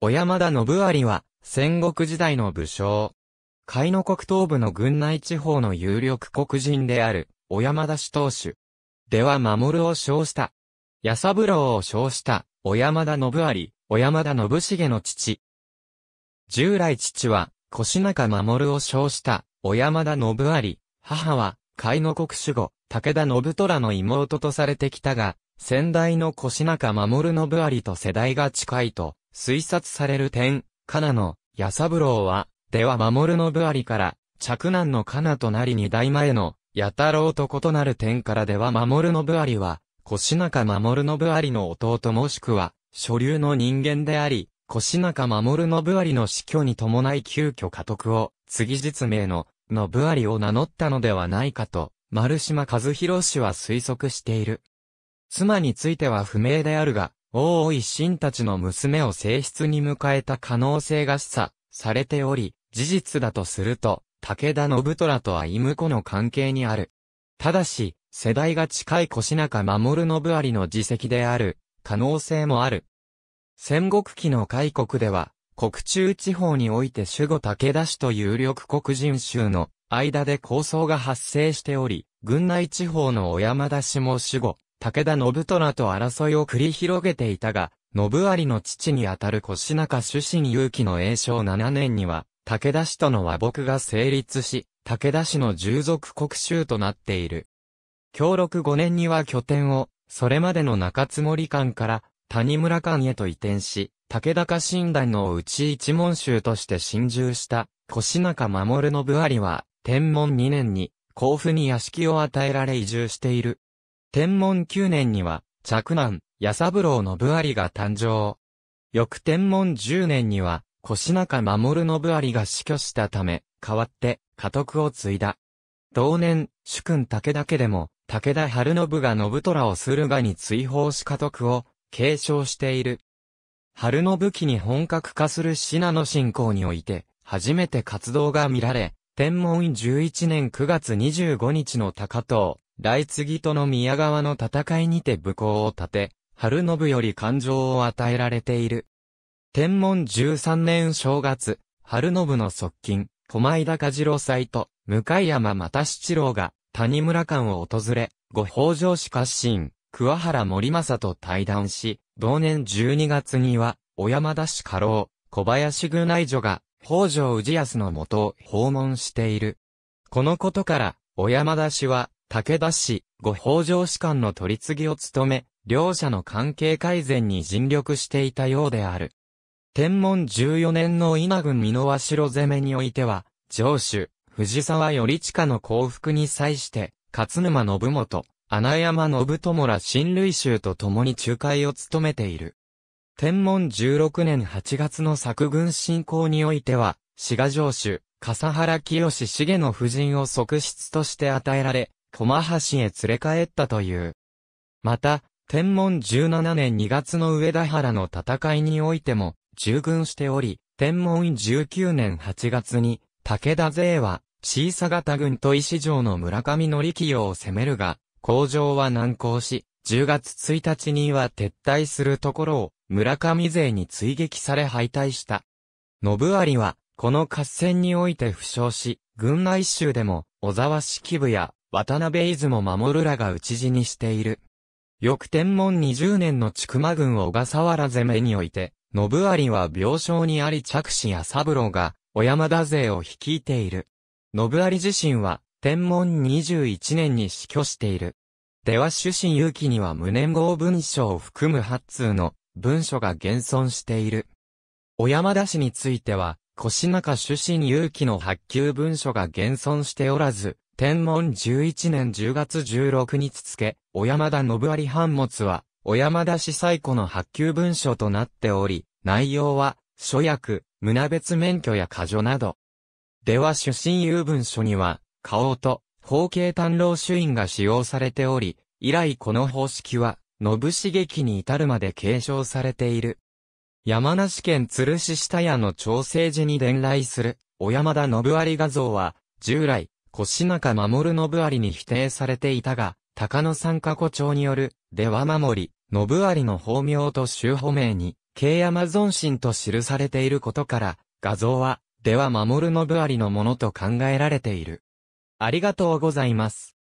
小山田信有は、戦国時代の武将。海の国東部の軍内地方の有力黒人である、小山田氏当主。では守を称した。安三郎を称した、小山田信有、小山田信重の父。従来父は、品中守を称した、小山田信有、母は、海の国守護、武田信虎の妹とされてきたが、先代の品中守信有と世代が近いと、推察される点、カナの、矢三郎は、では守の部ありから、着難のカナとなり二代前の、矢太郎と異なる点からでは守の部ありは、腰中守の部ありの弟もしくは、所流の人間であり、腰中守の部ありの死去に伴い急遽家督を、次実名の、の部ありを名乗ったのではないかと、丸島和弘氏は推測している。妻については不明であるが、大井新たちの娘を正室に迎えた可能性が示唆されており、事実だとすると、武田信虎とはイム子の関係にある。ただし、世代が近い越中守信有の自責である、可能性もある。戦国期の開国では、国中地方において守護武田氏と有力黒人衆の間で抗争が発生しており、軍内地方の小山田氏も守護、武田信虎と争いを繰り広げていたが、信有の父にあたる越中主神勇気の栄正7年には、武田氏との和睦が成立し、武田氏の従属国衆となっている。協力5年には拠点を、それまでの中津森間から谷村間へと移転し、武田家臣団のうち一門衆として侵入した越中守信有は、天文2年に、甲府に屋敷を与えられ移住している。天文9年には、嫡男、八三郎信有が誕生。翌天文10年には、越中守信有が死去したため、代わって、家督を継いだ。同年、主君武田家でも、武田春信が信虎を駿河に追放し家督を継承している。春信期に本格化する信濃信仰において、初めて活動が見られ、天文11年9月25日の高藤、来次との宮川の戦いにて武功を立て、春信より感情を与えられている。天文13年正月、春信の側近、駒井高次郎祭と、向山又七郎が、谷村館を訪れ、ご北条氏家臣、桑原森政と対談し、同年12月には、小山田氏家老、小林宮内女が、北条氏康のもとを訪問している。このことから、小山田氏は、武田氏、ご北条士官の取り次ぎを務め、両者の関係改善に尽力していたようである。天文14年の稲軍美濃城攻めにおいては、城主、藤沢頼親の降伏に際して、勝沼信元、穴山信友ら新類衆と共に仲介を務めている。天文16年8月の作軍進行においては、滋賀城主、笠原清重の夫人を側室として与えられ、駒橋へ連れ帰ったという。また、天文17年2月の上田原の戦いにおいても、従軍しており、天文19年8月に、武田勢は、小佐型軍と石城の村上の力を攻めるが、工場は難航し、10月1日には撤退するところを、村上勢に追撃され敗退した。信有は、この合戦において負傷し、軍内州でも、小沢式部や渡辺出雲守らが討ち死にしている。翌天文20年の千曲軍小笠原攻めにおいて、信有は病床にあり着手や三郎が、小山田勢を率いている。信有自身は、天文21年に死去している。では主神勇気には無念号文書を含む8通の文書が現存している。小山田氏については、腰中主神勇気の発給文書が現存しておらず、天文11年10月16日付、小山田信有藩物は、小山田司祭古の発給文書となっており、内容は、諸役、胸別免許や過剰など。では出身有文書には、顔と、方形短老主因が使用されており、以来この方式は、信茂記に至るまで継承されている。山梨県鶴市下屋の調整時に伝来する、小山田信有画像は、従来、腰中守信有に否定されていたが、高野三過去帳による、では守り、信有の法名と周保名に、慶山尊心と記されていることから、画像は、では守信有のものと考えられている。ありがとうございます。